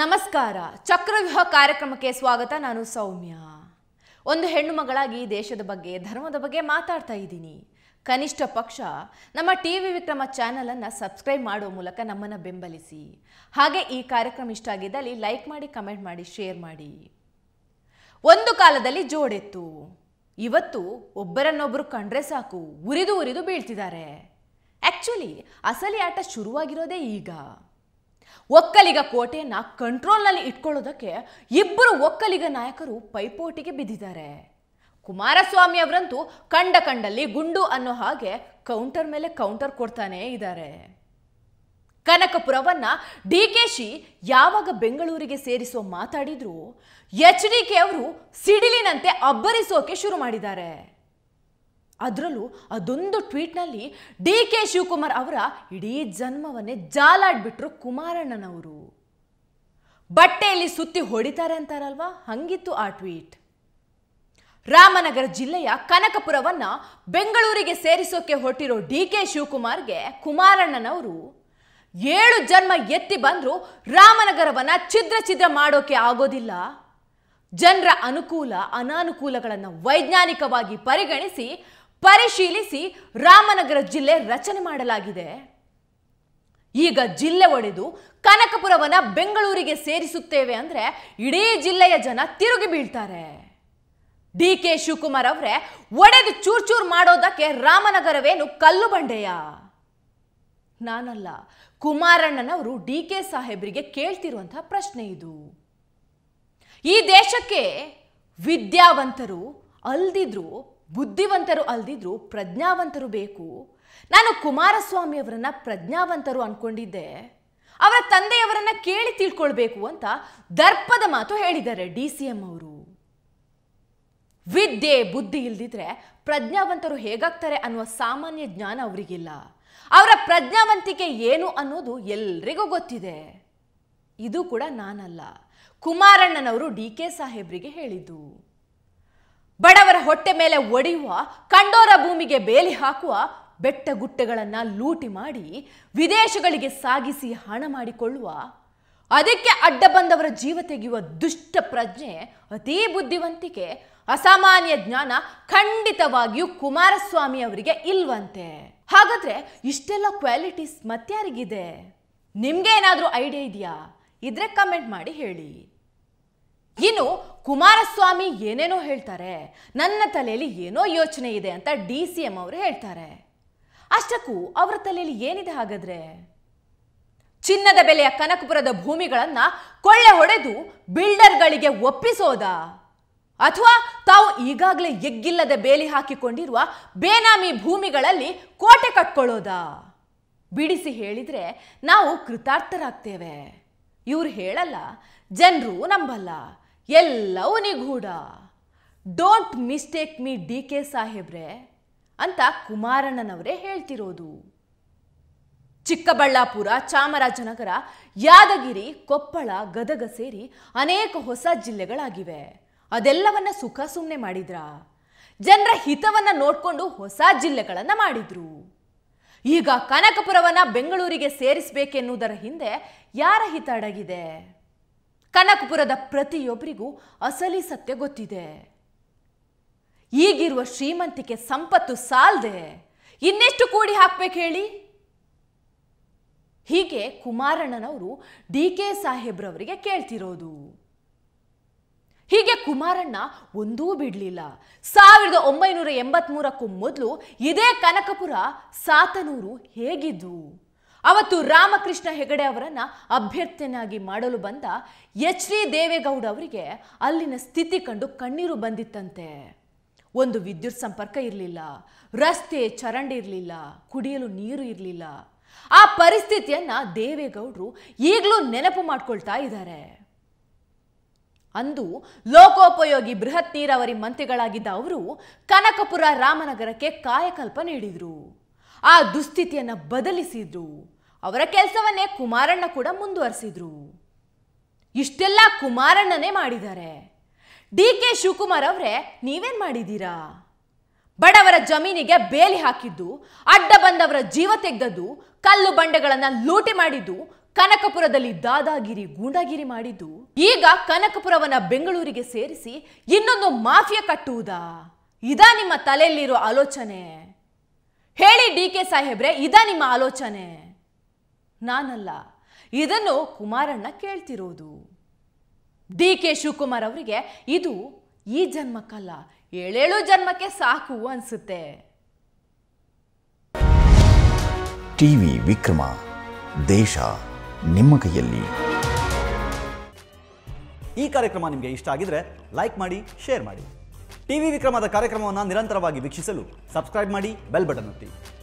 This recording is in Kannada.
ನಮಸ್ಕಾರ ಚಕ್ರವ್ಯೂಹ ಕಾರ್ಯಕ್ರಮಕ್ಕೆ ಸ್ವಾಗತ ನಾನು ಸೌಮ್ಯ ಒಂದು ಹೆಣ್ಣು ಮಗಳಾಗಿ ದೇಶದ ಬಗ್ಗೆ ಧರ್ಮದ ಬಗ್ಗೆ ಮಾತಾಡ್ತಾ ಇದ್ದೀನಿ ಕನಿಷ್ಠ ಪಕ್ಷ ನಮ್ಮ ಟಿ ವಿ ವಿಕ್ರಮ ಚಾನಲನ್ನು ಸಬ್ಸ್ಕ್ರೈಬ್ ಮಾಡುವ ಮೂಲಕ ನಮ್ಮನ್ನು ಬೆಂಬಲಿಸಿ ಹಾಗೆ ಈ ಕಾರ್ಯಕ್ರಮ ಇಷ್ಟ ಆಗಿದ್ದಲ್ಲಿ ಲೈಕ್ ಮಾಡಿ ಕಮೆಂಟ್ ಮಾಡಿ ಶೇರ್ ಮಾಡಿ ಒಂದು ಕಾಲದಲ್ಲಿ ಜೋಡೆತ್ತು ಇವತ್ತು ಒಬ್ಬರನ್ನೊಬ್ಬರು ಕಂಡ್ರೆ ಸಾಕು ಉರಿದು ಉರಿದು ಬೀಳ್ತಿದ್ದಾರೆ ಆ್ಯಕ್ಚುಲಿ ಅಸಲಿ ಆಟ ಶುರುವಾಗಿರೋದೇ ಈಗ ಒಕ್ಕಲಿಗ ಕೋಟೆಯನ್ನು ಕಂಟ್ರೋಲ್ನಲ್ಲಿ ಇಟ್ಕೊಳ್ಳೋದಕ್ಕೆ ಇಬ್ಬರು ಒಕ್ಕಲಿಗ ನಾಯಕರು ಪೈಪೋಟಿಗೆ ಬಿದ್ದಿದ್ದಾರೆ ಕುಮಾರಸ್ವಾಮಿ ಅವರಂತೂ ಕಂಡ ಕಂಡಲ್ಲಿ ಗುಂಡು ಅನ್ನೋ ಹಾಗೆ ಕೌಂಟರ್ ಮೇಲೆ ಕೌಂಟರ್ ಕೊಡ್ತಾನೇ ಇದ್ದಾರೆ ಕನಕಪುರವನ್ನು ಡಿ ಕೆ ಶಿ ಯಾವಾಗ ಬೆಂಗಳೂರಿಗೆ ಸೇರಿಸೋ ಮಾತಾಡಿದ್ರು ಎಚ್ ಡಿ ಕೆ ಅವರು ಸಿಡಿಲಿನಂತೆ ಅಬ್ಬರಿಸೋಕೆ ಶುರು ಮಾಡಿದ್ದಾರೆ ಅದರಲ್ಲೂ ಅದೊಂದು ಟ್ವೀಟ್ನಲ್ಲಿ ಡಿ ಕೆ ಶಿವಕುಮಾರ್ ಅವರ ಇಡೀ ಜನ್ಮವನ್ನೇ ಜಾಲಾಡ್ಬಿಟ್ರು ಕುಮಾರಣ್ಣನವರು ಬಟ್ಟೆಯಲ್ಲಿ ಸುತ್ತಿ ಹೊಡಿತಾರೆ ಅಂತಾರಲ್ವಾ ಹಂಗಿತ್ತು ಆ ಟ್ವೀಟ್ ರಾಮನಗರ ಜಿಲ್ಲೆಯ ಕನಕಪುರವನ್ನು ಬೆಂಗಳೂರಿಗೆ ಸೇರಿಸೋಕೆ ಹೊಟ್ಟಿರೋ ಡಿ ಕೆ ಶಿವಕುಮಾರ್ಗೆ ಕುಮಾರಣ್ಣನವರು ಏಳು ಜನ್ಮ ಎತ್ತಿ ಬಂದರೂ ರಾಮನಗರವನ್ನು ಛಿದ್ರ ಛಿದ್ರ ಮಾಡೋಕೆ ಆಗೋದಿಲ್ಲ ಜನರ ಅನುಕೂಲ ಅನಾನುಕೂಲಗಳನ್ನು ವೈಜ್ಞಾನಿಕವಾಗಿ ಪರಿಗಣಿಸಿ ಪರಿಶೀಲಿಸಿ ರಾಮನಗರ ಜಿಲ್ಲೆ ರಚನೆ ಮಾಡಲಾಗಿದೆ ಈಗ ಜಿಲ್ಲೆ ಒಡೆದು ಕನಕಪುರವನ್ನ ಬೆಂಗಳೂರಿಗೆ ಸೇರಿಸುತ್ತೇವೆ ಅಂದರೆ ಇಡೀ ಜಿಲ್ಲೆಯ ಜನ ತಿರುಗಿ ಬೀಳ್ತಾರೆ ಡಿ ಕೆ ಶಿವಕುಮಾರ್ ಅವರೇ ಒಡೆದು ಚೂರ್ಚೂರ್ ಮಾಡೋದಕ್ಕೆ ರಾಮನಗರವೇನು ಕಲ್ಲು ಬಂಡೆಯ ನಾನಲ್ಲ ಕುಮಾರಣ್ಣನವರು ಡಿ ಕೆ ಸಾಹೇಬ್ರಿಗೆ ಕೇಳ್ತಿರುವಂತಹ ಪ್ರಶ್ನೆ ಇದು ಈ ದೇಶಕ್ಕೆ ವಿದ್ಯಾವಂತರು ಅಲ್ದಿದ್ರು ಬುದ್ಧಿವಂತರು ಅಲ್ದಿದ್ರು ಪ್ರಜ್ಞಾವಂತರು ಬೇಕು ನಾನು ಕುಮಾರಸ್ವಾಮಿಯವರನ್ನ ಪ್ರಜ್ಞಾವಂತರು ಅಂದ್ಕೊಂಡಿದ್ದೆ ಅವರ ತಂದೆಯವರನ್ನ ಕೇಳಿ ತಿಳ್ಕೊಳ್ಬೇಕು ಅಂತ ದರ್ಪದ ಮಾತು ಹೇಳಿದ್ದಾರೆ ಡಿ ಸಿ ಎಂ ಅವರು ವಿದ್ಯೆ ಬುದ್ಧಿ ಇಲ್ದಿದ್ರೆ ಪ್ರಜ್ಞಾವಂತರು ಹೇಗಾಗ್ತಾರೆ ಅನ್ನುವ ಸಾಮಾನ್ಯ ಜ್ಞಾನ ಅವರಿಗಿಲ್ಲ ಅವರ ಪ್ರಜ್ಞಾವಂತಿಕೆ ಏನು ಅನ್ನೋದು ಎಲ್ರಿಗೂ ಗೊತ್ತಿದೆ ಇದು ಕೂಡ ನಾನಲ್ಲ ಕುಮಾರಣ್ಣನವರು ಡಿ ಕೆ ಸಾಹೇಬ್ರಿಗೆ ಹೇಳಿದ್ದು ಬಡವರ ಹೊಟ್ಟೆ ಮೇಲೆ ಒಡೆಯುವ ಕಂಡೋರ ಭೂಮಿಗೆ ಬೇಲಿ ಹಾಕುವ ಬೆಟ್ಟ ಗುಟ್ಟೆಗಳನ್ನು ಲೂಟಿ ಮಾಡಿ ವಿದೇಶಗಳಿಗೆ ಸಾಗಿಸಿ ಹಣ ಮಾಡಿಕೊಳ್ಳುವ ಅದಕ್ಕೆ ಅಡ್ಡ ಬಂದವರ ಜೀವ ತೆಗೆಯುವ ದುಷ್ಟ ಪ್ರಜ್ಞೆ ಅತೀ ಬುದ್ಧಿವಂತಿಕೆ ಅಸಾಮಾನ್ಯ ಜ್ಞಾನ ಖಂಡಿತವಾಗಿಯೂ ಕುಮಾರಸ್ವಾಮಿ ಅವರಿಗೆ ಇಲ್ವಂತೆ ಹಾಗಾದ್ರೆ ಇಷ್ಟೆಲ್ಲ ಕ್ವಾಲಿಟೀಸ್ ಮತ್ಯಾರಿಗಿದೆ ನಿಮ್ಗೆ ಏನಾದರೂ ಐಡಿಯಾ ಇದೆಯಾ ಇದ್ರೆ ಕಮೆಂಟ್ ಮಾಡಿ ಹೇಳಿ ಇನ್ನು ಕುಮಾರಸ್ವಾಮಿ ಏನೇನೋ ಹೇಳ್ತಾರೆ ನನ್ನ ತಲೆಯಲ್ಲಿ ಏನೋ ಯೋಚನೆ ಇದೆ ಅಂತ ಡಿ ಸಿ ಎಂ ಅವರು ಹೇಳ್ತಾರೆ ಅಷ್ಟಕ್ಕೂ ಅವರ ತಲೆಯಲ್ಲಿ ಏನಿದೆ ಹಾಗಾದ್ರೆ ಚಿನ್ನದ ಬೆಲೆಯ ಕನಕಪುರದ ಭೂಮಿಗಳನ್ನ ಕೊಳ್ಳೆ ಹೊಡೆದು ಬಿಲ್ಡರ್ಗಳಿಗೆ ಒಪ್ಪಿಸೋದ ಅಥವಾ ತಾವು ಈಗಾಗಲೇ ಎಗ್ಗಿಲ್ಲದ ಬೇಲಿ ಹಾಕಿಕೊಂಡಿರುವ ಬೇನಾಮಿ ಭೂಮಿಗಳಲ್ಲಿ ಕೋಟೆ ಕಟ್ಕೊಳ್ಳೋದ ಬಿಡಿಸಿ ಹೇಳಿದರೆ ನಾವು ಕೃತಾರ್ಥರಾಗ್ತೇವೆ ಇವ್ರು ಹೇಳಲ್ಲ ಜನರು ನಂಬಲ್ಲ ಎಲ್ಲವೂ ನಿಗೂಢ don't mistake me D K ಸಾಹೇಬ್ರೆ ಅಂತ ಕುಮಾರಣ್ಣನವರೇ ಹೇಳ್ತಿರೋದು ಚಿಕ್ಕಬಳ್ಳಾಪುರ ಚಾಮರಾಜನಗರ ಯಾದಗಿರಿ ಕೊಪ್ಪಳ ಗದಗ ಸೇರಿ ಅನೇಕ ಹೊಸ ಜಿಲ್ಲೆಗಳಾಗಿವೆ ಅದೆಲ್ಲವನ್ನ ಸುಖ ಸುಮ್ಮನೆ ಮಾಡಿದ್ರ ಜನರ ಹಿತವನ್ನ ನೋಡಿಕೊಂಡು ಹೊಸ ಜಿಲ್ಲೆಗಳನ್ನು ಮಾಡಿದ್ರು ಈಗ ಕನಕಪುರವನ್ನು ಬೆಂಗಳೂರಿಗೆ ಸೇರಿಸಬೇಕೆನ್ನುವುದರ ಹಿಂದೆ ಯಾರ ಹಿತ ಅಡಗಿದೆ ಕನಕಪುರದ ಪ್ರತಿಯೊಬ್ಬರಿಗೂ ಅಸಲಿ ಸತ್ಯ ಗೊತ್ತಿದೆ ಈಗಿರುವ ಶ್ರೀಮಂತಿಕೆ ಸಂಪತ್ತು ಸಾಲದೆ ಇನ್ನೆಷ್ಟು ಕೂಡಿ ಹಾಕ್ಬೇಕು ಹೇಳಿ ಹೀಗೆ ಕುಮಾರಣ್ಣನವರು ಡಿ ಕೆ ಸಾಹೇಬ್ರವರಿಗೆ ಕೇಳ್ತಿರೋದು ಹೀಗೆ ಕುಮಾರಣ್ಣ ಒಂದೂ ಬಿಡಲಿಲ್ಲ ಸಾವಿರದ ಒಂಬೈನೂರ ಎಂಬತ್ಮೂರಕ್ಕೂ ಮೊದಲು ಇದೇ ಕನಕಪುರ ಸಾತನೂರು ಹೇಗಿದ್ದು ಅವತ್ತು ರಾಮಕೃಷ್ಣ ಹೆಗಡೆ ಅವರನ್ನು ಅಭ್ಯರ್ಥಿಯನ್ನಾಗಿ ಮಾಡಲು ಬಂದ ಎಚ್ ಡಿ ದೇವೇಗೌಡ ಅವರಿಗೆ ಅಲ್ಲಿನ ಸ್ಥಿತಿ ಕಂಡು ಕಣ್ಣೀರು ಬಂದಿತ್ತಂತೆ ಒಂದು ವಿದ್ಯುತ್ ಸಂಪರ್ಕ ಇರಲಿಲ್ಲ ರಸ್ತೆ ಚರಂಡಿ ಇರಲಿಲ್ಲ ಕುಡಿಯಲು ನೀರು ಇರಲಿಲ್ಲ ಆ ಪರಿಸ್ಥಿತಿಯನ್ನು ದೇವೇಗೌಡರು ಈಗಲೂ ನೆನಪು ಮಾಡ್ಕೊಳ್ತಾ ಇದ್ದಾರೆ ಅಂದು ಲೋಕೋಪಯೋಗಿ ಬೃಹತ್ ನೀರಾವರಿ ಮಂತ್ರಿಗಳಾಗಿದ್ದ ಅವರು ಕನಕಪುರ ರಾಮನಗರಕ್ಕೆ ಕಾಯಕಲ್ಪ ನೀಡಿದರು ಆ ದುಸ್ಥಿತಿಯನ್ನು ಬದಲಿಸಿದ್ರು ಅವರ ಕೆಲಸವನ್ನೇ ಕುಮಾರಣ್ಣ ಕೂಡ ಮುಂದುವರಿಸಿದ್ರು ಇಷ್ಟೆಲ್ಲ ಕುಮಾರಣ್ಣನೇ ಮಾಡಿದ್ದಾರೆ ಡಿ ಕೆ ಶಿವಕುಮಾರ್ ಅವರೇ ನೀವೇನ್ ಮಾಡಿದ್ದೀರಾ ಬಡವರ ಜಮೀನಿಗೆ ಬೇಲಿ ಹಾಕಿದ್ದು ಅಡ್ಡ ಬಂದವರ ಜೀವ ತೆಗೆದದ್ದು ಕಲ್ಲು ಬಂಡೆಗಳನ್ನು ಲೂಟಿ ಮಾಡಿದ್ದು ಕನಕಪುರದಲ್ಲಿ ದಾದಾಗಿರಿ ಗೂಂಡಾಗಿರಿ ಮಾಡಿದ್ದು ಈಗ ಕನಕಪುರವನ್ನ ಬೆಂಗಳೂರಿಗೆ ಸೇರಿಸಿ ಇನ್ನೊಂದು ಮಾಫಿಯಾ ಕಟ್ಟುವುದಾ ಇದಾ ನಿಮ್ಮ ತಲೆಯಲ್ಲಿರೋ ಆಲೋಚನೆ ಹೇಳಿ ಡಿ ಕೆ ಸಾಹೇಬ್ರೆ ಇದಾ ನಿಮ್ಮ ಆಲೋಚನೆ ನಾನಲ್ಲ ಇದನ್ನು ಕುಮಾರಣ್ಣ ಕೇಳ್ತಿರೋದು ಡಿ ಕೆ ಶಿವಕುಮಾರ್ ಅವರಿಗೆ ಇದು ಈ ಜನ್ಮಕ್ಕಲ್ಲ ಏಳೇಳು ಜನ್ಮಕ್ಕೆ ಸಾಕು ಅನಿಸುತ್ತೆ ಟಿವಿ ವಿಕ್ರಮ ದೇಶ ನಿಮ್ಮ ಕೈಯಲ್ಲಿ ಈ ಕಾರ್ಯಕ್ರಮ ನಿಮಗೆ ಇಷ್ಟ ಆಗಿದ್ರೆ ಲೈಕ್ ಮಾಡಿ ಶೇರ್ ಮಾಡಿ ಟಿವಿ ವಿಕ್ರಮದ ಕಾರ್ಯಕ್ರಮವನ್ನು ನಿರಂತರವಾಗಿ ವೀಕ್ಷಿಸಲು ಸಬ್ಸ್ಕ್ರೈಬ್ ಮಾಡಿ ಬೆಲ್ ಬಟನ್ ಒತ್ತಿ